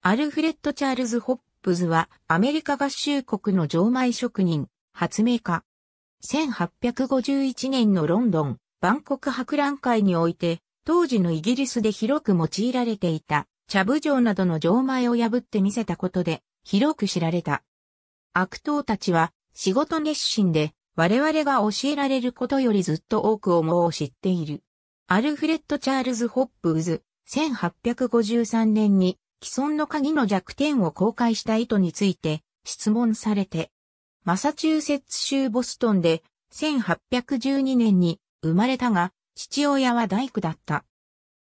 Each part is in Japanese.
アルフレッド・チャールズ・ホップズはアメリカ合衆国の錠前職人、発明家。1851年のロンドン、万国博覧会において、当時のイギリスで広く用いられていた、茶ブ城などの錠前を破って見せたことで、広く知られた。悪党たちは、仕事熱心で、我々が教えられることよりずっと多く思うを知っている。アルフレッド・チャールズ・ホップズ、1853年に既存の鍵の弱点を公開した意図について質問されて、マサチューセッツ州ボストンで1812年に生まれたが、父親は大工だった。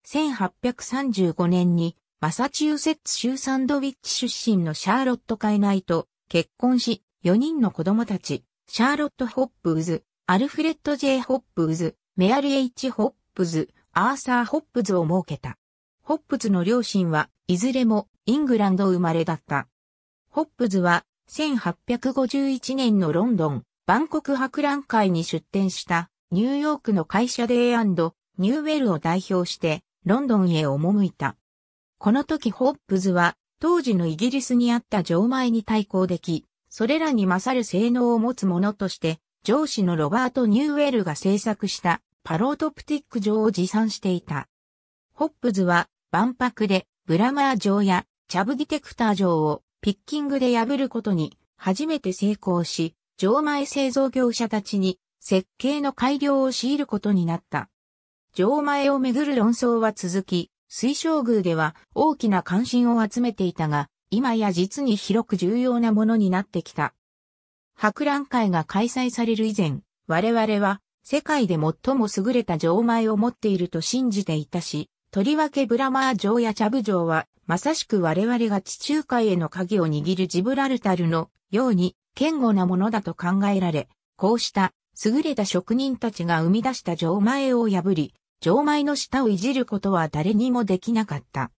1835年にマサチューセッツ州サンドウィッチ出身のシャーロット・カイナイと結婚し、4人の子供たち、シャーロット・ホップズ、アルフレッド・ J・ ホップズ、メアリー・エイチ・ホップズ、アーサー・ホップズを設けた。ホップズの両親はいずれもイングランド生まれだった。ホップズは1851年のロンドン、万国博覧会に出展したニューヨークの会社デイニューウェルを代表してロンドンへ赴いた。この時ホップズは当時のイギリスにあった城前に対抗でき、それらに勝る性能を持つ者として上司のロバート・ニューウェルが制作したパロートプティック錠を持参していた。ホップズは万博でブラマー城やチャブディテクター城をピッキングで破ることに初めて成功し、城前製造業者たちに設計の改良を強いることになった。城前をめぐる論争は続き、水晶宮では大きな関心を集めていたが、今や実に広く重要なものになってきた。博覧会が開催される以前、我々は世界で最も優れた城前を持っていると信じていたし、とりわけブラマー城やチャブ城は、まさしく我々が地中海への鍵を握るジブラルタルのように、堅固なものだと考えられ、こうした優れた職人たちが生み出した城前を破り、城前の下をいじることは誰にもできなかった。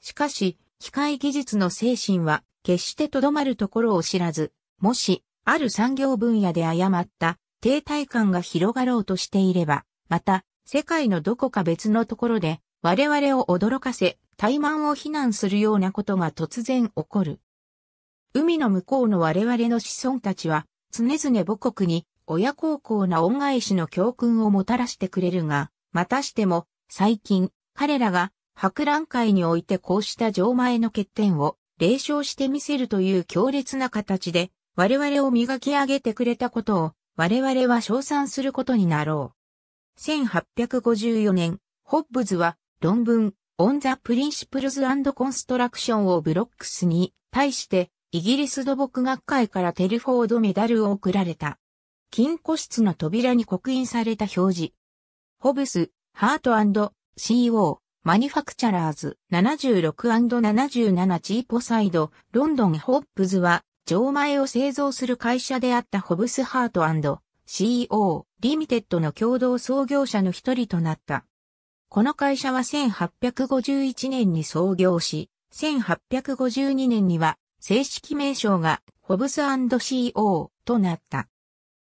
しかし、機械技術の精神は、決してとどまるところを知らず、もし、ある産業分野で誤った停滞感が広がろうとしていれば、また、世界のどこか別のところで、我々を驚かせ、怠慢を非難するようなことが突然起こる。海の向こうの我々の子孫たちは、常々母国に親孝行な恩返しの教訓をもたらしてくれるが、またしても、最近、彼らが博覧会においてこうした城前の欠点を霊笑してみせるという強烈な形で、我々を磨き上げてくれたことを、我々は称賛することになろう。1854年、ホッブズは論文、On the Principles and Construction of Blocks に対して、イギリス土木学会からテルフォードメダルを贈られた。金庫室の扉に刻印された表示。ホブス、ハート &CO、マニファクチャラーズ 76&77 チーポサイド、ロンドンホップズは、錠前を製造する会社であったホブスハート &CO、リミテッドの共同創業者の一人となった。この会社は1851年に創業し、1852年には正式名称がホブス &CO となった。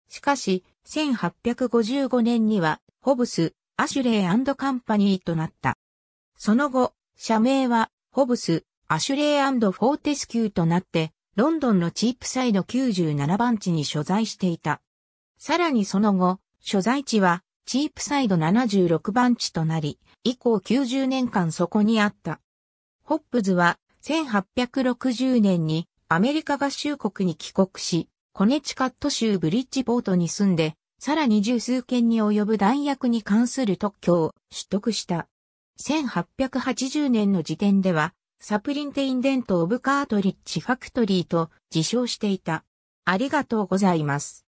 しかし、1855年にはホブス、アシュレイカンパニーとなった。その後、社名はホブス、アシュレイフォーテスキューとなって、ロンドンのチープサイド97番地に所在していた。さらにその後、所在地はチープサイド76番地となり、以降90年間そこにあった。ホップズは1860年にアメリカ合衆国に帰国し、コネチカット州ブリッジポートに住んで、さらに十数件に及ぶ弾薬に関する特許を取得した。1880年の時点では、サプリンテインデント・オブ・カートリッジ・ファクトリーと自称していた。ありがとうございます。